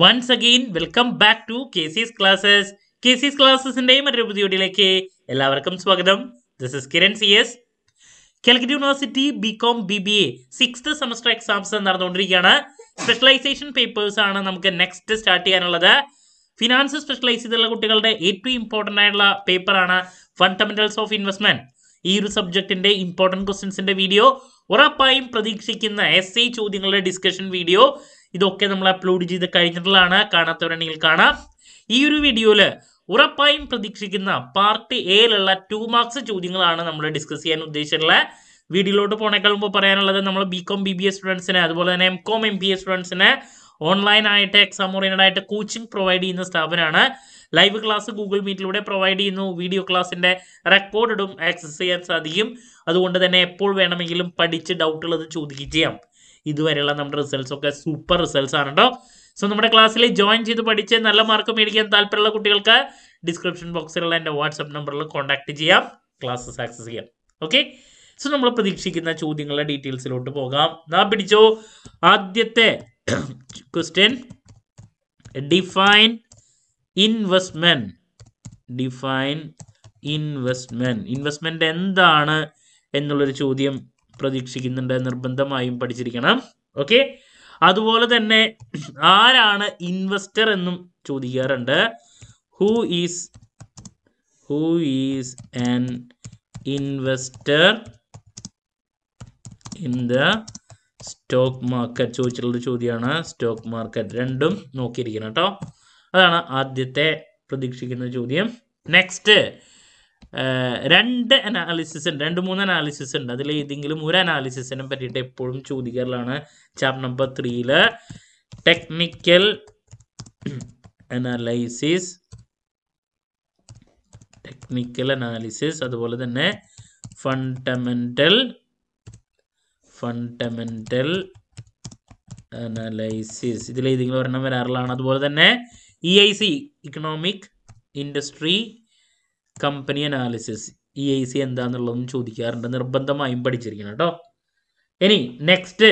once again welcome back to K S classes K S ക്ലാസ്സസിന്റെ മറ്റൊരു പുതിയ വീഡിയോയിലേക്ക് എല്ലാവർക്കും സ്വാഗതം this is Kiran C S Calicut university B com B B A six semester exams നടന്നുകൊണ്ടിരിക്കുകയാണ് specialisation papers ആണ് നമുക്ക് നെക്സ്റ്റ് സ്റ്റാർട്ട് ചെയ്യാനുള്ളത് ഫിനാൻസ് സ്പെഷ്യലൈസ് ചെയ്തുള്ള കുട്ടികളുടെ ഏറ്റവും ഇമ്പോർട്ടൻ്റ് ആയിട്ടുള്ള പേപ്പറാണ് ഫണ്ടമെന്റൽസ് ഓഫ് ഇൻവെസ്റ്റ്മെന്റ് ഈ ഒരു സബ്ജക്റ്റിന്റെ ഇമ്പോർട്ടൻറ്റ് ക്വസ്റ്റ്യൻസിന്റെ വീഡിയോ ഉറപ്പായും പ്രതീക്ഷിക്കുന്ന എസ് ചോദ്യങ്ങളുടെ ഡിസ്കഷൻ വീഡിയോ ഇതൊക്കെ നമ്മൾ അപ്ലോഡ് ചെയ്ത് കഴിഞ്ഞിട്ടുള്ളതാണ് കാണാത്തവരാണെങ്കിൽ കാണാം ഈ ഒരു വീഡിയോയിൽ ഉറപ്പായും പ്രതീക്ഷിക്കുന്ന പാർട്ട് എയിലുള്ള ടു മാർക്സ് ചോദ്യങ്ങളാണ് നമ്മൾ ഡിസ്കസ് ചെയ്യാൻ ഉദ്ദേശിച്ചിട്ടുള്ള വീഡിയോയിലോട്ട് പോണേക്കാൾ മുമ്പ് പറയാനുള്ളത് നമ്മൾ B com B B S സ്റ്റുഡൻസിന് അതുപോലെ തന്നെ M com M B S സ്റ്റുഡൻസിന് ആയിട്ട് എക്സാം ഓറിയൻറ്റഡ് ആയിട്ട് കോച്ചിങ് പ്രൊവൈഡ് ചെയ്യുന്ന സ്ഥാപനമാണ് ലൈവ് ക്ലാസ് ഗൂഗിൾ മീറ്റിലൂടെ പ്രൊവൈഡ് ചെയ്യുന്നു വീഡിയോ ക്ലാസ്സിൻ്റെ റെക്കോർഡിടും ആക്സസ് ചെയ്യാൻ സാധിക്കും അതുകൊണ്ട് തന്നെ എപ്പോൾ വേണമെങ്കിലും പഠിച്ച് ഡൗട്ടുള്ളത് ചോദിക്കുകയും ചെയ്യാം ഇതുവരെയുള്ള നമ്മുടെ റിസൾട്ട്സ് ഒക്കെ സൂപ്പർ റിസൾട്ട്സ് ആണ് കേട്ടോ സോ നമ്മുടെ ക്ലാസ്സിൽ ജോയിൻ ചെയ്ത് പഠിച്ച് നല്ല മാർക്ക് മേടിക്കാൻ താല്പര്യമുള്ള കുട്ടികൾക്ക് ഡിസ്ക്രിപ്ഷൻ ബോക്സിലുള്ള എൻ്റെ വാട്സപ്പ് നമ്പറിൽ കോൺടാക്ട് ചെയ്യാം ക്ലാസ്സസ് ആക്സസ് ചെയ്യാം ഓക്കെ സോ നമ്മൾ പ്രതീക്ഷിക്കുന്ന ചോദ്യങ്ങളുടെ ഡീറ്റെയിൽസിലോട്ട് പോകാം നാ പിടിച്ചോ ആദ്യത്തെ question define investment define investment investment എന്താണ് എന്നുള്ളൊരു ചോദ്യം പ്രതീക്ഷിക്കുന്നുണ്ട് നിർബന്ധമായും പഠിച്ചിരിക്കണം ഓക്കെ അതുപോലെ തന്നെ ആരാണ് ഇൻവെസ്റ്റർ എന്നും ചോദിക്കാറുണ്ട് who is who is an investor in the stock market ചോദിച്ചിട്ടുള്ള ചോദ്യമാണ് സ്റ്റോക്ക് മാർക്കറ്റ് രണ്ടും നോക്കിയിരിക്കണം കേട്ടോ അതാണ് ആദ്യത്തെ പ്രതീക്ഷിക്കുന്ന ചോദ്യം നെക്സ്റ്റ് രണ്ട് അനാലിസിസ് ഉണ്ട് രണ്ട് മൂന്ന് അനാലിസിസ് ഉണ്ട് അതിൽ ഏതെങ്കിലും ഒരു അനാലിസിസിനെ പറ്റിയിട്ട് എപ്പോഴും ചോദിക്കാറുള്ളതാണ് ചാപ്റ്റർ നമ്പർ ത്രീയിൽ ടെക്നിക്കൽ അനാലൈസിസ് ടെക്നിക്കൽ അനാലിസിസ് അതുപോലെ തന്നെ ഫണ്ടമെന്റൽ ഫണ്ടമെന്റൽ അനാലൈസിസ് ഇതിൽ ഏതെങ്കിലും ഒരെണ്ണം വരാറുള്ളതാണ് അതുപോലെ തന്നെ E I C economic industry company analysis E I C എന്താന്നുള്ളതും ചോദിക്കാറുണ്ട് നിർബന്ധമായും പഠിച്ചിരിക്കണം കേട്ടോ ഇനി നെക്സ്റ്റ്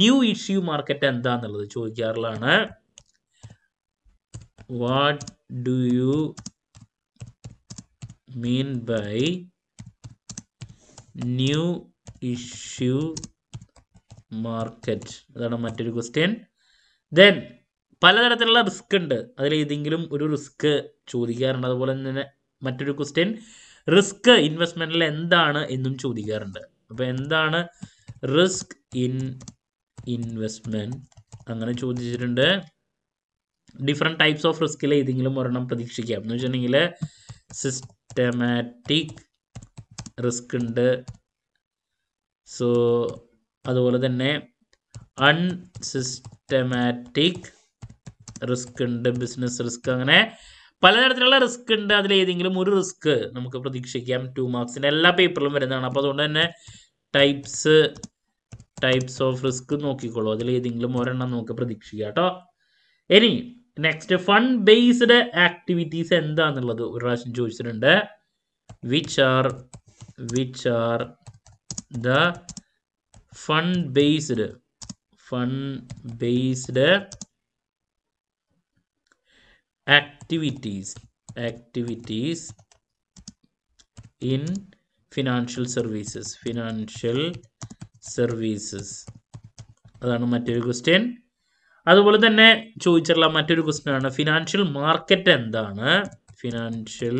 ന്യൂ ഇഷ്യൂ മാർക്കറ്റ് എന്താന്നുള്ളത് ചോദിക്കാറുള്ളതാണ് what do you mean by new issue market അതാണ് മറ്റൊരു ക്വസ്റ്റ്യൻ ദെൻ പലതരത്തിലുള്ള റിസ്ക് ഉണ്ട് അതിൽ ഏതെങ്കിലും ഒരു റിസ്ക് ചോദിക്കാറുണ്ട് അതുപോലെ തന്നെ മറ്റൊരു ക്വസ്റ്റ്യൻ റിസ്ക് ഇൻവെസ്റ്റ്മെന്റിൽ എന്താണ് എന്നും ചോദിക്കാറുണ്ട് അപ്പോൾ എന്താണ് റിസ്ക് ഇൻ ഇൻവെസ്റ്റ്മെന്റ് അങ്ങനെ ചോദിച്ചിട്ടുണ്ട് ഡിഫറെൻറ്റ് ടൈപ്സ് ഓഫ് റിസ്കിൽ ഏതെങ്കിലും ഒരെണ്ണം പ്രതീക്ഷിക്കാം എന്ന് വെച്ചിട്ടുണ്ടെങ്കിൽ സിസ്റ്റമാറ്റിക് റിസ്ക് ഉണ്ട് സോ അതുപോലെ തന്നെ അൺസിസ്റ്റമാറ്റിക് റിസ്ക് ഉണ്ട് ബിസിനസ് റിസ്ക് അങ്ങനെ പലതരത്തിലുള്ള റിസ്ക് ഉണ്ട് അതിൽ ഏതെങ്കിലും ഒരു റിസ്ക് നമുക്ക് പ്രതീക്ഷിക്കാം ടു മാർക്സിന്റെ എല്ലാ പേപ്പറിലും വരുന്നതാണ് അപ്പൊ അതുകൊണ്ട് തന്നെ ടൈപ്സ് ടൈപ്സ് ഓഫ് റിസ്ക് നോക്കിക്കോളൂ അതിൽ ഏതെങ്കിലും ഒരെണ്ണം നമുക്ക് പ്രതീക്ഷിക്കാം കേട്ടോ ഇനി നെക്സ്റ്റ് ഫണ്ട് ബേസ്ഡ് ആക്ടിവിറ്റീസ് എന്താന്നുള്ളത് ഒരു പ്രാവശ്യം ചോദിച്ചിട്ടുണ്ട് which are which are the fund based fund based activities activities in financial services financial services അതാണ് മറ്റൊരു ക്വസ്റ്റ്യൻ അതുപോലെ തന്നെ ചോദിച്ചിട്ടുള്ള മറ്റൊരു ക്വസ്റ്റ്യനാണ് ഫിനാൻഷ്യൽ മാർക്കറ്റ് എന്താണ് ഫിനാൻഷ്യൽ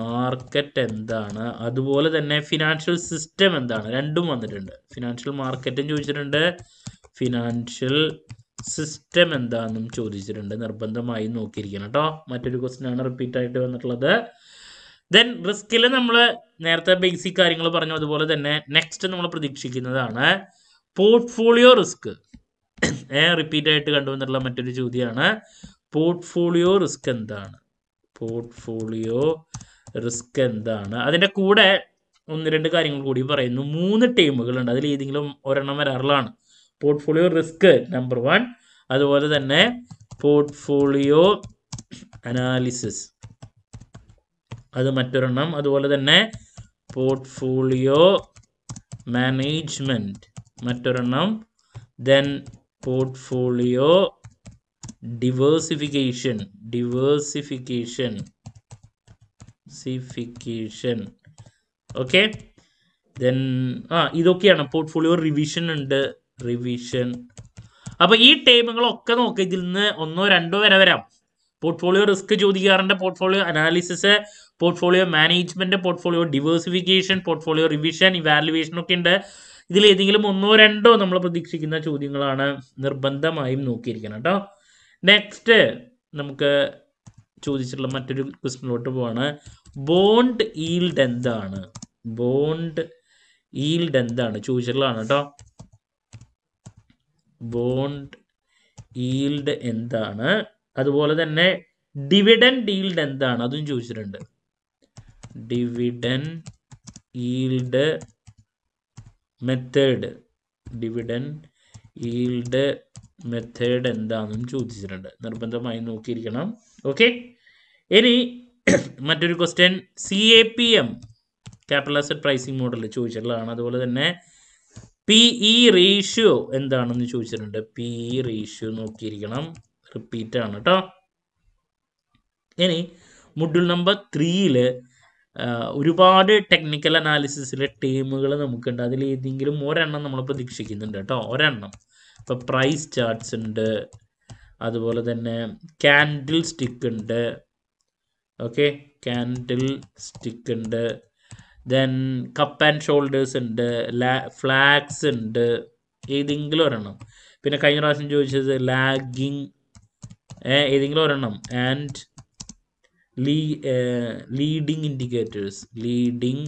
മാർക്കറ്റ് എന്താണ് അതുപോലെ തന്നെ ഫിനാൻഷ്യൽ സിസ്റ്റം എന്താണ് രണ്ടും വന്നിട്ടുണ്ട് ഫിനാൻഷ്യൽ മാർക്കറ്റും ചോദിച്ചിട്ടുണ്ട് ഫിനാൻഷ്യൽ സിസ്റ്റം എന്താണെന്നും ചോദിച്ചിട്ടുണ്ട് നിർബന്ധമായി നോക്കിയിരിക്കണം കേട്ടോ മറ്റൊരു ക്വസ്റ്റ്യൻ ആണ് റിപ്പീറ്റ് ആയിട്ട് വന്നിട്ടുള്ളത് ദെൻ റിസ്കിൽ നമ്മൾ നേരത്തെ ബേസിക് കാര്യങ്ങൾ പറഞ്ഞു അതുപോലെ തന്നെ നെക്സ്റ്റ് നമ്മൾ പ്രതീക്ഷിക്കുന്നതാണ് പോർട്ട്ഫോളിയോ റിസ്ക് റിപ്പീറ്റ് ആയിട്ട് കണ്ടുവന്നിട്ടുള്ള മറ്റൊരു ചോദ്യമാണ് പോർട്ട്ഫോളിയോ റിസ്ക് എന്താണ് പോർട്ട്ഫോളിയോ റിസ്ക് എന്താണ് അതിൻ്റെ കൂടെ ഒന്ന് രണ്ട് കാര്യങ്ങൾ കൂടി പറയുന്നു മൂന്ന് ടീമുകളുണ്ട് അതിൽ ഏതെങ്കിലും ഒരെണ്ണം വരാറുള്ളതാണ് പോർട്ട്ഫോളിയോ റിസ്ക് നമ്പർ വൺ അതുപോലെ തന്നെ പോർട്ട്ഫോളിയോ അനാലിസിസ് അത് മറ്റൊരെണ്ണം അതുപോലെ തന്നെ പോർട്ട്ഫോളിയോ മാനേജ്മെൻറ്റ് മറ്റൊരെണ്ണം ദെൻ പോർട്ട്ഫോളിയോ ഡിവേഴ്സിഫിക്കേഷൻ ഡിവേഴ്സിഫിക്കേഷൻ സിഫിക്കേഷൻ ഓക്കെ ദെൻ ആ ഇതൊക്കെയാണ് പോർട്ട്ഫോളിയോ റിവിഷൻ ഉണ്ട് റിവിഷൻ അപ്പൊ ഈ ടൈമുകളൊക്കെ നോക്കുക ഇതിൽ നിന്ന് ഒന്നോ രണ്ടോ വരെ വരാം പോർട്ട്ഫോളിയോ റിസ്ക് ചോദിക്കാറുണ്ട് portfolio analysis portfolio management portfolio diversification portfolio revision evaluation ഒക്കെ ഉണ്ട് ഇതിൽ ഏതെങ്കിലും ഒന്നോ രണ്ടോ നമ്മൾ പ്രതീക്ഷിക്കുന്ന ചോദ്യങ്ങളാണ് നിർബന്ധമായും നോക്കിയിരിക്കണം കേട്ടോ നെക്സ്റ്റ് നമുക്ക് ചോദിച്ചിട്ടുള്ള മറ്റൊരു ക്വസ്റ്റിനോട്ട് പോവാണ് ബോണ്ട് ഈൽഡ് എന്താണ് ബോണ്ട് ഈൽഡ് എന്താണ് ചോദിച്ചിട്ടുള്ളതാണ് കേട്ടോ ബോണ്ട് ഈൽഡ് എന്താണ് അതുപോലെ തന്നെ ഡിവിഡൻഡ് ഈൽഡ് എന്താണ് അതും ചോദിച്ചിട്ടുണ്ട് dividend yield method dividend yield method എന്താണെന്നും ചോദിച്ചിട്ടുണ്ട് നിർബന്ധമായി നോക്കിയിരിക്കണം ഓക്കെ ഇനി മറ്റൊരു question C A P M capital asset pricing model ചോദിച്ചിട്ടുള്ളതാണ് അതുപോലെ തന്നെ പി ഇ റേഷ്യോ എന്താണെന്ന് ചോദിച്ചിട്ടുണ്ട് പി ഇ റേഷ്യോ നോക്കിയിരിക്കണം റിപ്പീറ്റ് ആണ് കേട്ടോ ഇനി മുഡ്യൂൾ നമ്പർ ത്രീയിൽ ഒരുപാട് ടെക്നിക്കൽ അനാലിസിസിലെ ടീമുകൾ നമുക്കുണ്ട് അതിൽ ഏതെങ്കിലും ഒരെണ്ണം നമ്മൾ പ്രതീക്ഷിക്കുന്നുണ്ട് കേട്ടോ ഒരെണ്ണം ഇപ്പൊ പ്രൈസ് ചാർട്ട്സ് ഉണ്ട് അതുപോലെ തന്നെ കാൻഡിൽ സ്റ്റിക്ക് ഉണ്ട് ഓക്കെ കാൻഡിൽ സ്റ്റിക്ക് ഉണ്ട് ദെൻ കപ്പ് ആൻഡ് ഷോൾഡേഴ്സ് ഉണ്ട് ഫ്ലാഗ്സ് ഉണ്ട് ഏതെങ്കിലും ഒരെണ്ണം പിന്നെ കഴിഞ്ഞ പ്രാവശ്യം ചോദിച്ചത് ലാഗിങ് ഏതെങ്കിലും ഒരെണ്ണം ആൻഡ് ലീ leading indicators leading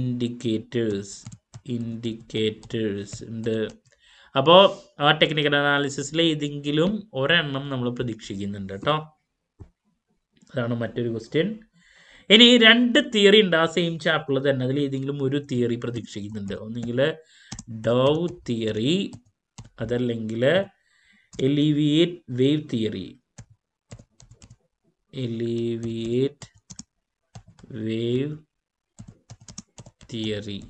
indicators indicators ഉണ്ട് അപ്പോൾ ആ ടെക്നിക്കൽ അനാലിസിസിൽ ഏതെങ്കിലും ഒരെണ്ണം നമ്മൾ പ്രതീക്ഷിക്കുന്നുണ്ട് കേട്ടോ അതാണ് മറ്റൊരു ക്വസ്റ്റ്യൻ ഇനി രണ്ട് തിയറി ഉണ്ട് ആ സെയിം ചാപ്റ്ററിൽ തന്നെ അതിൽ ഏതെങ്കിലും ഒരു തിയറി പ്രതീക്ഷിക്കുന്നുണ്ട് ഒന്നുകിൽ ഡൗ തിയറി അതല്ലെങ്കിൽ Elliott wave theory Elliott wave theory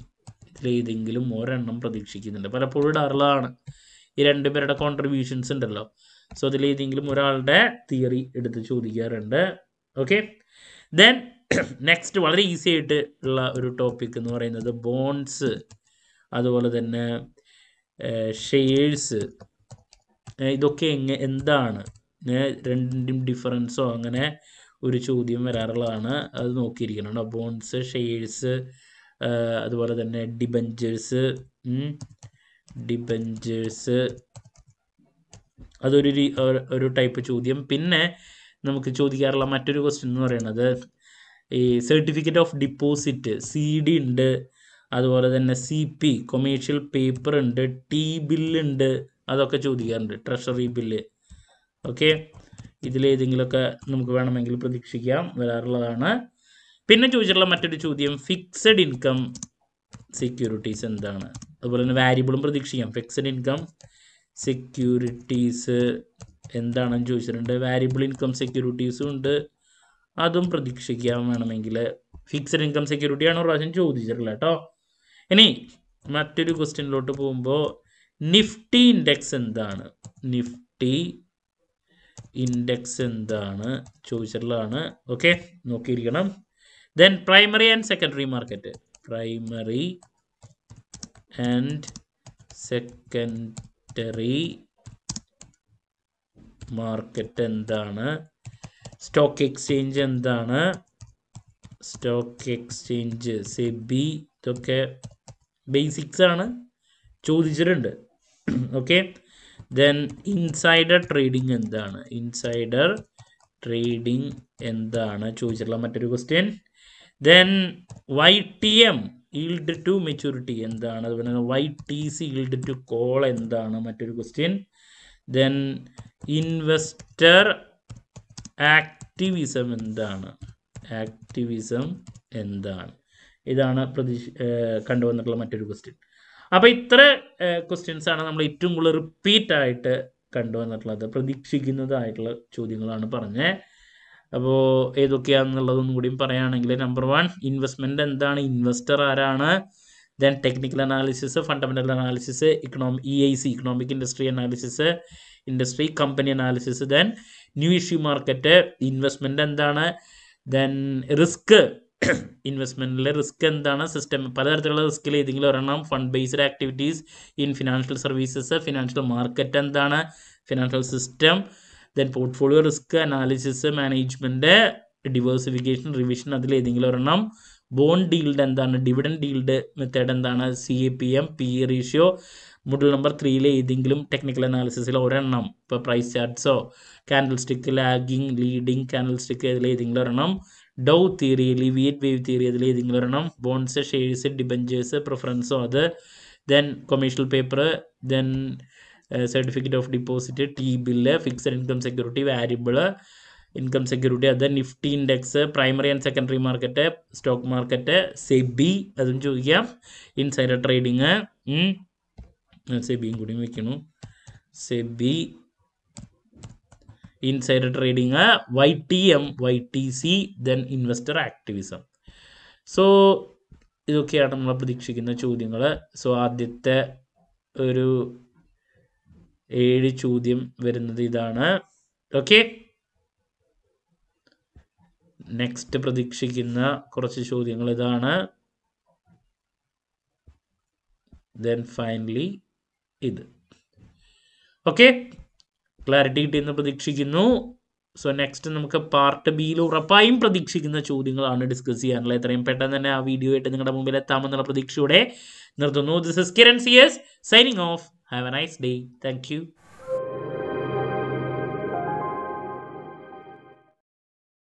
ഇതിലേതെങ്കിലും ഒരെണ്ണം പ്രതീക്ഷിക്കുന്നുണ്ട് പലപ്പോഴും ഡാറിലാണ് ഈ രണ്ടുപേരുടെ കോൺട്രിബ്യൂഷൻസ് ഉണ്ടല്ലോ സോ അതിലേതെങ്കിലും ഒരാളുടെ തിയറി എടുത്ത് ചോദിക്കാറുണ്ട് ഓക്കെ ദെൻ നെക്സ്റ്റ് വളരെ ഈസി ആയിട്ട് ഉള്ള ഒരു ടോപ്പിക് എന്ന് പറയുന്നത് ബോൺസ് അതുപോലെ തന്നെ ഷെയർസ് ഇതൊക്കെ എങ്ങനെ എന്താണ് രണ്ടിൻ്റെയും ഡിഫറൻസോ അങ്ങനെ ഒരു ചോദ്യം വരാറുള്ളതാണ് അത് നോക്കിയിരിക്കണം ബോൺസ് ഷെയർസ് അതുപോലെ തന്നെ ഡിബഞ്ചേഴ്സ് ഡിബഞ്ചേഴ്സ് അതൊരു ഒരു ടൈപ്പ് ചോദ്യം പിന്നെ നമുക്ക് ചോദിക്കാറുള്ള മറ്റൊരു ക്വസ്റ്റ്യൻ എന്ന് പറയുന്നത് ഈ certificate of deposit C D ഉണ്ട് അതുപോലെ തന്നെ സി പി കൊമേഴ്ഷ്യൽ പേപ്പർ ഉണ്ട് ടി ബില്ലുണ്ട് അതൊക്കെ ചോദിക്കാറുണ്ട് ട്രഷറി ബില്ല് ഓക്കെ ഇതിലേതെങ്കിലുമൊക്കെ നമുക്ക് വേണമെങ്കിൽ പ്രതീക്ഷിക്കാം വരാറുള്ളതാണ് പിന്നെ ചോദിച്ചിട്ടുള്ള മറ്റൊരു ചോദ്യം ഫിക്സഡ് ഇൻകം സെക്യൂരിറ്റീസ് എന്താണ് അതുപോലെ തന്നെ വാരിയബിളും പ്രതീക്ഷിക്കാം ഫിക്സഡ് ഇൻകം സെക്യൂരിറ്റീസ് എന്താണെന്ന് ചോദിച്ചിട്ടുണ്ട് വാരിയബിൾ ഇൻകം സെക്യൂരിറ്റീസും ഉണ്ട് അതും പ്രതീക്ഷിക്കാൻ വേണമെങ്കിൽ ഫിക്സഡ് ഇൻകം സെക്യൂരിറ്റി ആണ് പ്രാവശ്യം ചോദിച്ചിട്ടുള്ളത് കേട്ടോ ഇനി മറ്റൊരു ക്വസ്റ്റ്യനിലോട്ട് പോകുമ്പോൾ നിഫ്റ്റി ഇൻഡെക്സ് എന്താണ് നിഫ്റ്റി ഇൻഡെക്സ് എന്താണ് ചോദിച്ചിട്ടുള്ളതാണ് ഓക്കെ നോക്കിയിരിക്കണം then primary and secondary market primary and secondary market എന്താണ് സ്റ്റോക്ക് എക്സ്ചേഞ്ച് എന്താണ് സ്റ്റോക്ക് എക്സ്ചേഞ്ച് സെബി ഇതൊക്കെ ബേസിക്സ് ആണ് ചോദിച്ചിട്ടുണ്ട് ഓക്കെ ദെൻ ഇൻസൈഡർ ട്രേഡിംഗ് എന്താണ് ഇൻസൈഡർ ട്രേഡിംഗ് എന്താണ് ചോദിച്ചിട്ടുള്ള മറ്റൊരു question then Y T M yield to maturity എന്താണ് അതുപോലെ Y T C yield to call എന്താണ് മറ്റൊരു ക്വസ്റ്റ്യൻ ദെൻ ഇൻവെസ്റ്റർ ആക്ടിവിസം എന്താണ് ആക്ടിവിസം എന്താണ് ഇതാണ് പ്രതീക്ഷ കണ്ടുവന്നിട്ടുള്ള മറ്റൊരു ക്വസ്റ്റ്യൻ അപ്പോൾ ഇത്ര ക്വസ്റ്റ്യൻസാണ് നമ്മൾ ഏറ്റവും കൂടുതൽ റിപ്പീറ്റ് ആയിട്ട് കണ്ടുവന്നിട്ടുള്ളത് പ്രതീക്ഷിക്കുന്നതായിട്ടുള്ള ചോദ്യങ്ങളാണ് പറഞ്ഞത് അപ്പോൾ ഏതൊക്കെയാണെന്നുള്ളതൊന്നും കൂടിയും പറയുകയാണെങ്കിൽ നമ്പർ വൺ ഇൻവെസ്റ്റ്മെന്റ് എന്താണ് ഇൻവെസ്റ്റർ ആരാണ് then technical analysis fundamental analysis economy E I C economic industry analysis industry company analysis then new issue market investment എന്താണ് ദെൻ റിസ്ക് ഇൻവെസ്റ്റ്മെൻറ്റിലെ റിസ്ക് എന്താണ് സിസ്റ്റം പലതരത്തിലുള്ള റിസ്കിൽ ഏതെങ്കിലും ഒരെണ്ണം fund based activities in financial services financial market എന്താണ് financial system then portfolio risk analysis management diversification revision അതിൽ ഏതെങ്കിലും ഒരെണ്ണം ബോണ്ട് ഡീൽഡ് എന്താണ് ഡിവിഡൻ ഡീൽഡ് മെത്തേഡ് എന്താണ് C A P M P E ratio model number ത്രീയിലെ ഏതെങ്കിലും technical അനാലിസിസിൽ ഒരെണ്ണം ഇപ്പോൾ പ്രൈസ് ചാർട്ട്സോ candlestick lagging leading candlestick ഏതെങ്കിലും ഒരെണ്ണം Dow theory Elliott wave theory അതിൽ ഏതെങ്കിലും ഒരെണ്ണം ബോൺസ് ഷെയർസ് ഡിബഞ്ചേഴ്സ് പ്രിഫറൻസോ അത് then commercial paper then certificate of deposit T bill fixed income security variable income security അത് Nifty index primary and secondary market stock market SEBI അതും ചോദിക്കാം insider trading സെബിയും കൂടി വയ്ക്കണു SEBI insider trading Y T M Y T C then investor activism so ഇതൊക്കെയാണ് നമ്മൾ പ്രതീക്ഷിക്കുന്ന ചോദ്യങ്ങൾ സോ ആദ്യത്തെ ഒരു ഏഴ് ചോദ്യം വരുന്നത് ഇതാണ് ഓക്കെ നെക്സ്റ്റ് പ്രതീക്ഷിക്കുന്ന കുറച്ച് ചോദ്യങ്ങൾ ഇതാണ് ദെൻ ഫൈനലി ഇത് ഓക്കെ ക്ലാരിറ്റി കിട്ടിയെന്ന് പ്രതീക്ഷിക്കുന്നു സോ നെക്സ്റ്റ് നമുക്ക് പാർട്ട് ബിയിൽ ഉറപ്പായും പ്രതീക്ഷിക്കുന്ന ചോദ്യങ്ങളാണ് ഡിസ്കസ് ചെയ്യാനുള്ളത് എത്രയും പെട്ടെന്ന് തന്നെ ആ വീഡിയോ ആയിട്ട് നിങ്ങളുടെ മുമ്പിൽ എത്താമെന്നുള്ള പ്രതീക്ഷയോടെ നിർത്തുന്നു this is Kiran C S signing off have a nice day thank